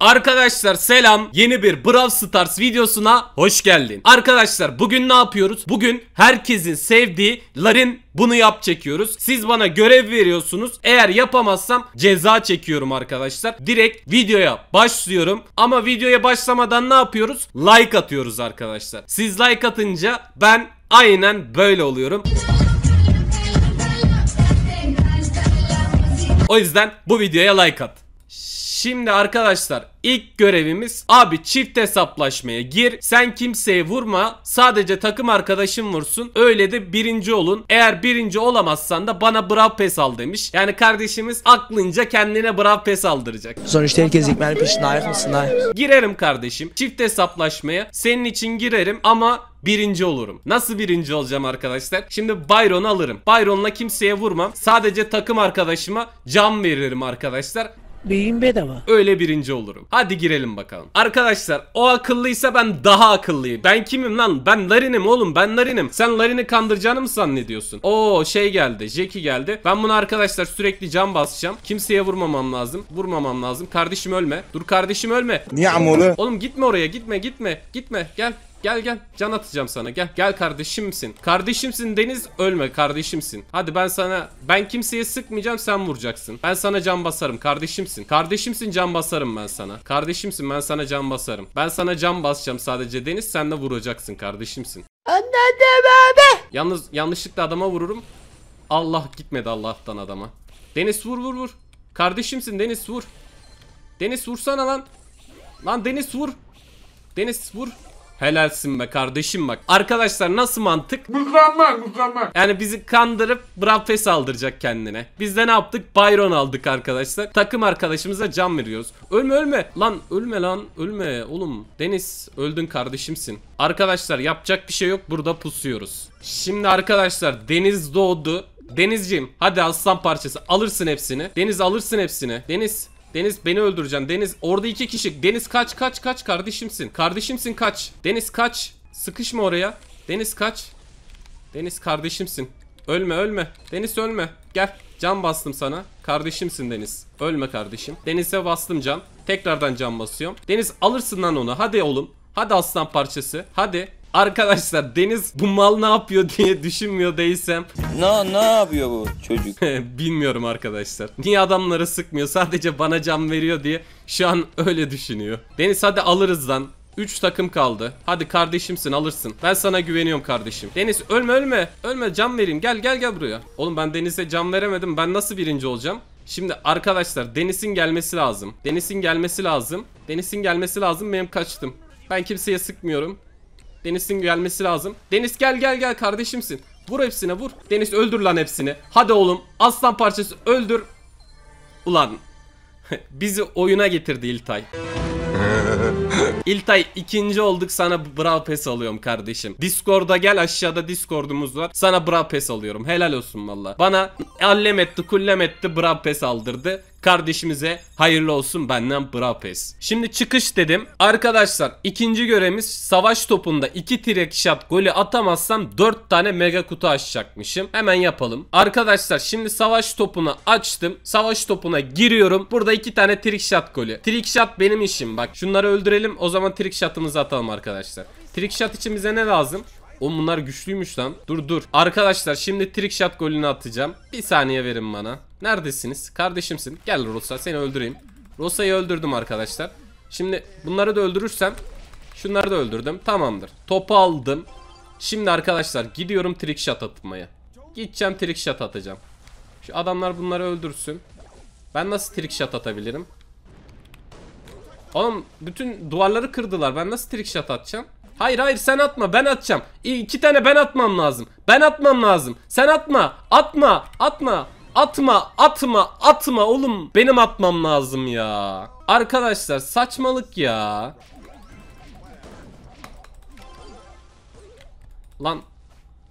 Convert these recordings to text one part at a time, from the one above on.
Arkadaşlar selam yeni bir Brawl Stars videosuna hoş geldin. Arkadaşlar bugün ne yapıyoruz? Bugün herkesin sevdiği Larin bunu yap çekiyoruz. Siz bana görev veriyorsunuz. Eğer yapamazsam ceza çekiyorum arkadaşlar. Direkt videoya başlıyorum. Ama videoya başlamadan ne yapıyoruz? Like atıyoruz arkadaşlar. Siz like atınca ben aynen böyle oluyorum. O yüzden bu videoya like at. Şimdi arkadaşlar ilk görevimiz abi çift hesaplaşmaya gir. Sen kimseye vurma. Sadece takım arkadaşım vursun. Öyle de birinci olun. Eğer birinci olamazsan da bana brav pes al demiş. Yani kardeşimiz aklınca kendine brav pes aldıracak. Sonuçta herkes ikmenin peşinde ayak mısın Girerim kardeşim. Çift hesaplaşmaya. Senin için girerim ama birinci olurum. Nasıl birinci olacağım arkadaşlar? Şimdi Byron'u alırım. Byron'la kimseye vurmam. Sadece takım arkadaşıma cam veririm arkadaşlar. Beyin bedava. Öyle birinci olurum. Hadi girelim bakalım. Arkadaşlar o akıllıysa ben daha akıllıyım. Ben kimim lan? Ben Larin'im oğlum ben Larin'im. Sen Larin'i kandıracağını mı zannediyorsun? Oo şey geldi. Jackie geldi. Ben bunu arkadaşlar sürekli can basacağım. Kimseye vurmamam lazım. Vurmamam lazım. Kardeşim ölme. Dur kardeşim ölme. Niye amolu? Oğlum gitme oraya gitme gitme. Gitme gel. Gel gel. Can atacağım sana. Gel. Gel kardeşimsin. Kardeşimsin Deniz. Ölme kardeşimsin. Hadi ben sana ben kimseye sıkmayacağım sen vuracaksın. Ben sana can basarım kardeşimsin. Kardeşimsin can basarım ben sana. Kardeşimsin ben sana can basarım. Ben sana can basacağım sadece Deniz sen de vuracaksın kardeşimsin. Anladım abi. Yalnız yanlışlıkla adama vururum. Allah gitmedi Allah'tan adama. Deniz vur vur vur. Kardeşimsin Deniz vur. Deniz vursana lan. Lan Deniz vur. Deniz vur. Helalsin be kardeşim bak. Arkadaşlar nasıl mantık? Mükemmel mükemmel. Yani bizi kandırıp Brafes aldıracak kendine. Biz de ne yaptık? Byron aldık arkadaşlar. Takım arkadaşımıza can veriyoruz. Ölme ölme. Lan ölme lan. Ölme oğlum. Deniz öldün kardeşimsin. Arkadaşlar yapacak bir şey yok. Burada pusuyoruz. Şimdi arkadaşlar Deniz doğdu. Denizciğim hadi aslan parçası alırsın hepsini. Deniz alırsın hepsini. Deniz Deniz beni öldüreceksin. Deniz orada iki kişi. Deniz kaç kaç kaç kardeşimsin. Kardeşimsin kaç. Deniz kaç. Sıkışma oraya. Deniz kaç. Deniz kardeşimsin. Ölme ölme. Deniz ölme. Gel. Can bastım sana. Kardeşimsin Deniz. Ölme kardeşim. Deniz'e bastım can. Tekrardan can basıyorum. Deniz alırsın lan onu. Hadi oğlum. Hadi aslan parçası. Hadi. Arkadaşlar Deniz bu mal ne yapıyor diye düşünmüyor değilsem. Ne ne yapıyor bu çocuk? Bilmiyorum arkadaşlar. Niye adamları sıkmıyor sadece bana cam veriyor diye şu an öyle düşünüyor. Deniz hadi alırız lan. 3 takım kaldı. Hadi kardeşimsin alırsın. Ben sana güveniyorum kardeşim. Deniz ölme ölme. Ölme cam vereyim. Gel gel gel buraya. Oğlum ben Deniz'e cam veremedim. Ben nasıl birinci olacağım? Şimdi arkadaşlar Deniz'in gelmesi lazım. Deniz'in gelmesi lazım. Deniz'in gelmesi lazım. Benim kaçtım. Ben kimseye sıkmıyorum. Deniz'in gelmesi lazım. Deniz gel gel gel kardeşimsin. Vur hepsine vur. Deniz öldür lan hepsini. Hadi oğlum aslan parçası öldür. Ulan bizi oyuna getirdi İltay. İltay ikinci olduk sana Brawl Pass alıyorum kardeşim. Discord'a gel aşağıda Discord'umuz var. Sana Brawl Pass alıyorum. Helal olsun valla. Bana allem etti kullem etti Brawl Pass aldırdı. Kardeşimize hayırlı olsun benden bravo Şimdi çıkış dedim. Arkadaşlar ikinci göremiz savaş topunda 2 tirek shot golü atamazsam 4 tane mega kutu açacakmışım. Hemen yapalım. Arkadaşlar şimdi savaş topunu açtım. Savaş topuna giriyorum. Burada 2 tane trick shot golü. Trick shot benim işim bak. Şunları öldürelim o zaman trick shot'ımızı atalım arkadaşlar. Trick shot için bize ne lazım? O bunlar güçlüymüş lan. Dur dur. Arkadaşlar şimdi trick shot golünü atacağım. Bir saniye verin bana. Neredesiniz? Kardeşimsin. Gel Rosa seni öldüreyim. Rosa'yı öldürdüm arkadaşlar. Şimdi bunları da öldürürsem şunları da öldürdüm. Tamamdır. Topu aldım. Şimdi arkadaşlar gidiyorum trick shot atmaya. Gideceğim trick shot atacağım. Şu adamlar bunları öldürsün. Ben nasıl trick shot atabilirim? Oğlum bütün duvarları kırdılar. Ben nasıl trick shot atacağım? Hayır hayır sen atma ben atacağım. İki tane ben atmam lazım. Ben atmam lazım. Sen atma. Atma. Atma. Atma. Atma. Atma oğlum. Benim atmam lazım ya. Arkadaşlar saçmalık ya. Lan.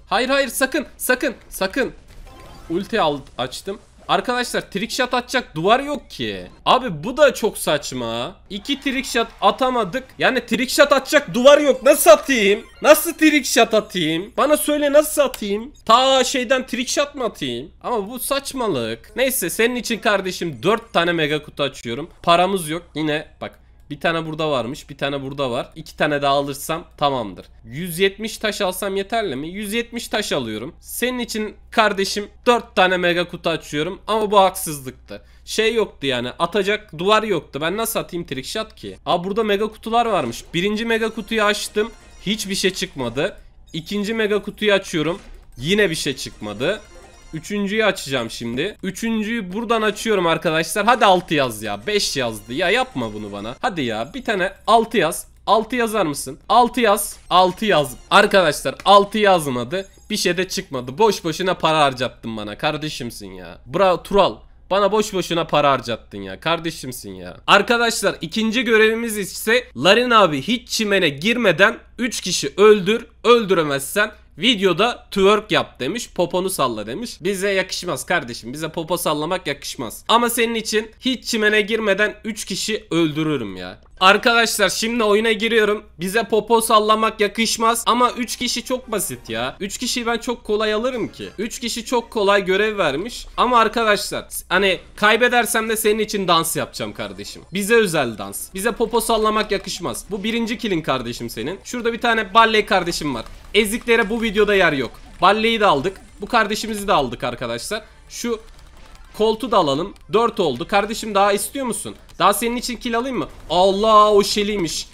Hayır hayır sakın. Sakın. Sakın. Ulti açtım. Arkadaşlar trick shot atacak duvar yok ki. Abi bu da çok saçma. İki trick shot atamadık. Yani trick shot atacak duvar yok. Nasıl atayım? Nasıl trick shot atayım? Bana söyle nasıl atayım? Ta şeyden trick shot mı atayım? Ama bu saçmalık. Neyse senin için kardeşim 4 tane mega kutu açıyorum. Paramız yok. Yine bak bir tane burada varmış. Bir tane burada var. İki tane daha alırsam tamamdır. 170 taş alsam yeterli mi? 170 taş alıyorum. Senin için kardeşim 4 tane mega kutu açıyorum. Ama bu haksızlıktı. Şey yoktu yani atacak duvar yoktu. Ben nasıl atayım trickshot ki? Aa burada mega kutular varmış. Birinci mega kutuyu açtım. Hiçbir şey çıkmadı. İkinci mega kutuyu açıyorum. Yine bir şey çıkmadı. Üçüncüyü açacağım şimdi. Üçüncüyü buradan açıyorum arkadaşlar. Hadi 6 yaz ya. 5 yazdı. Ya yapma bunu bana. Hadi ya bir tane 6 yaz. 6 yazar mısın? 6 yaz. 6 yaz. Arkadaşlar 6 yazmadı. Bir şey de çıkmadı. Boş boşuna para harcattın bana. Kardeşimsin ya. Bra Tural. Bana boş boşuna para harcattın ya. Kardeşimsin ya. Arkadaşlar ikinci görevimiz ise Larin abi hiç çimene girmeden 3 kişi öldür. Öldüremezsen Videoda twerk yap demiş, poponu salla demiş. Bize yakışmaz kardeşim. Bize popo sallamak yakışmaz. Ama senin için hiç çimene girmeden 3 kişi öldürürüm ya. Arkadaşlar şimdi oyuna giriyorum. Bize popo sallamak yakışmaz ama 3 kişi çok basit ya. 3 kişiyi ben çok kolay alırım ki. 3 kişi çok kolay görev vermiş. Ama arkadaşlar hani kaybedersem de senin için dans yapacağım kardeşim. Bize özel dans. Bize popo sallamak yakışmaz. Bu birinci kilin kardeşim senin. Şurada bir tane ballet kardeşim var eziklere bu videoda yer yok. Balleyi de aldık. Bu kardeşimizi de aldık arkadaşlar. Şu koltuğu da alalım. 4 oldu. Kardeşim daha istiyor musun? Daha senin için kill alayım mı? Allah o şeliymiş.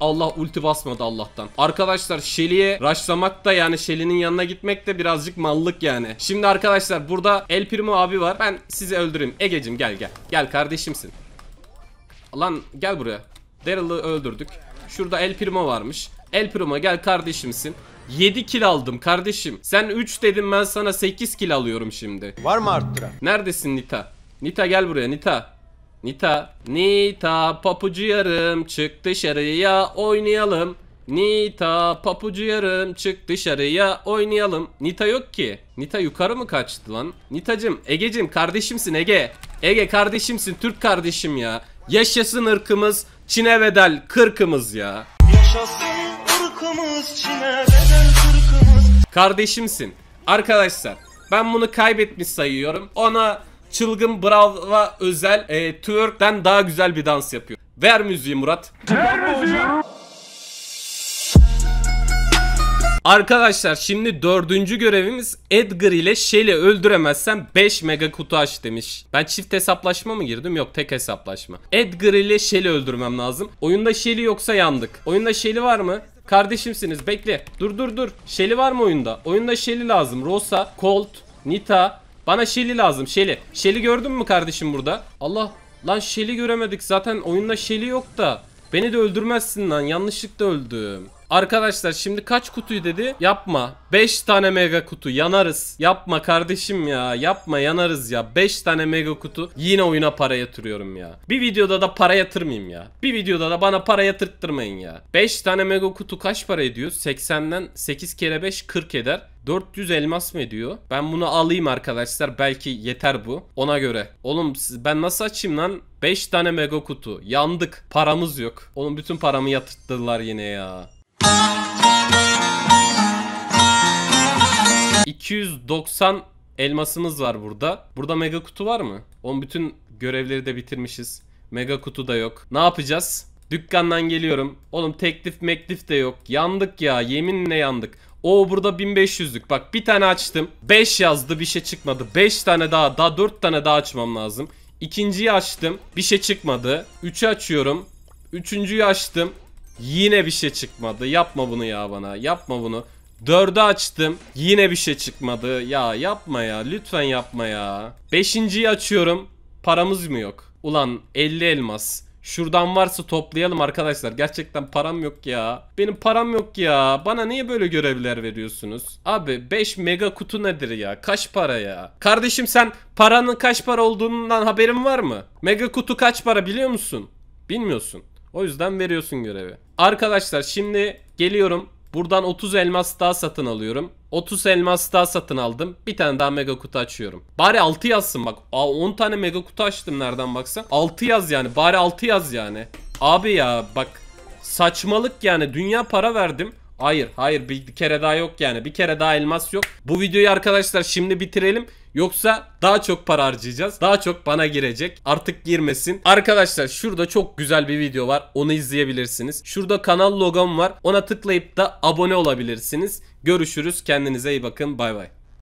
Allah ulti basmadı Allah'tan. Arkadaşlar Shelly'e rushlamak da yani Shelly'nin yanına gitmek de birazcık mallık yani. Şimdi arkadaşlar burada El Primo abi var. Ben sizi öldüreyim. Egecim gel gel. Gel kardeşimsin. Lan gel buraya. Daryl'ı öldürdük. Şurada El Primo varmış. El Primo gel kardeşimsin. 7 kil aldım kardeşim. Sen 3 dedim ben sana 8 kil alıyorum şimdi. Var mı arttıran? Neredesin Nita? Nita gel buraya Nita. Nita. Nita papucu yarım çık dışarıya oynayalım. Nita papucu yarım çık dışarıya oynayalım. Nita yok ki. Nita yukarı mı kaçtı lan? Nitacım Egecim kardeşimsin Ege. Ege kardeşimsin Türk kardeşim ya. Yaşasın ırkımız Çin'e bedel kırkımız ya. Yaşasın ırkımız Çin'e beden kırkımız Kardeşimsin Arkadaşlar ben bunu kaybetmiş sayıyorum Ona çılgın brava özel e, Twerk'ten daha güzel bir dans yapıyor Ver müziği Murat Ver müziği Arkadaşlar şimdi dördüncü görevimiz Edgar ile Shell'i öldüremezsem 5 mega kutu aç demiş. Ben çift hesaplaşma mı girdim? Yok tek hesaplaşma. Edgar ile Shell'i öldürmem lazım. Oyunda Shell'i yoksa yandık. Oyunda Shell'i var mı? Kardeşimsiniz bekle. Dur dur dur. Shell'i var mı oyunda? Oyunda Shell'i lazım. Rosa, Colt, Nita. Bana Shell'i lazım. Shell'i. Shell'i gördün mü kardeşim burada? Allah. Lan Shell'i göremedik. Zaten oyunda Shell'i yok da. Beni de öldürmezsin lan. Yanlışlıkla öldüm. Arkadaşlar şimdi kaç kutuyu dedi? Yapma. 5 tane mega kutu yanarız. Yapma kardeşim ya. Yapma yanarız ya. 5 tane mega kutu yine oyuna para yatırıyorum ya. Bir videoda da para yatırmayayım ya. Bir videoda da bana para yatırttırmayın ya. 5 tane mega kutu kaç para ediyor? 80'den 8 kere 5 40 eder. 400 elmas mı ediyor? Ben bunu alayım arkadaşlar. Belki yeter bu. Ona göre. Oğlum ben nasıl açayım lan? 5 tane mega kutu. Yandık. Paramız yok. Oğlum bütün paramı yatırttılar yine ya. 290 elmasımız var burada. Burada mega kutu var mı? On bütün görevleri de bitirmişiz. Mega kutu da yok. Ne yapacağız? Dükkandan geliyorum. Oğlum teklif meklif de yok. Yandık ya yeminle yandık. O burada 1500'lük. Bak bir tane açtım. 5 yazdı bir şey çıkmadı. 5 tane daha daha 4 tane daha açmam lazım. İkinciyi açtım. Bir şey çıkmadı. 3'ü açıyorum. Üçüncüyü açtım. Yine bir şey çıkmadı. Yapma bunu ya bana. Yapma bunu. Dördü açtım. Yine bir şey çıkmadı. Ya yapma ya. Lütfen yapma ya. Beşinciyi açıyorum. Paramız mı yok? Ulan 50 elmas. Şuradan varsa toplayalım arkadaşlar. Gerçekten param yok ya. Benim param yok ya. Bana niye böyle görevler veriyorsunuz? Abi 5 mega kutu nedir ya? Kaç para ya? Kardeşim sen paranın kaç para olduğundan haberin var mı? Mega kutu kaç para biliyor musun? Bilmiyorsun. O yüzden veriyorsun görevi. Arkadaşlar şimdi geliyorum. Buradan 30 elmas daha satın alıyorum. 30 elmas daha satın aldım. Bir tane daha mega kutu açıyorum. Bari 6 yazsın bak. Aa, 10 tane mega kutu açtım nereden baksan. 6 yaz yani. Bari 6 yaz yani. Abi ya bak. Saçmalık yani. Dünya para verdim. Hayır hayır bir kere daha yok yani bir kere daha elmas yok. Bu videoyu arkadaşlar şimdi bitirelim. Yoksa daha çok para harcayacağız. Daha çok bana girecek. Artık girmesin. Arkadaşlar şurada çok güzel bir video var. Onu izleyebilirsiniz. Şurada kanal logom var. Ona tıklayıp da abone olabilirsiniz. Görüşürüz. Kendinize iyi bakın. Bay bay.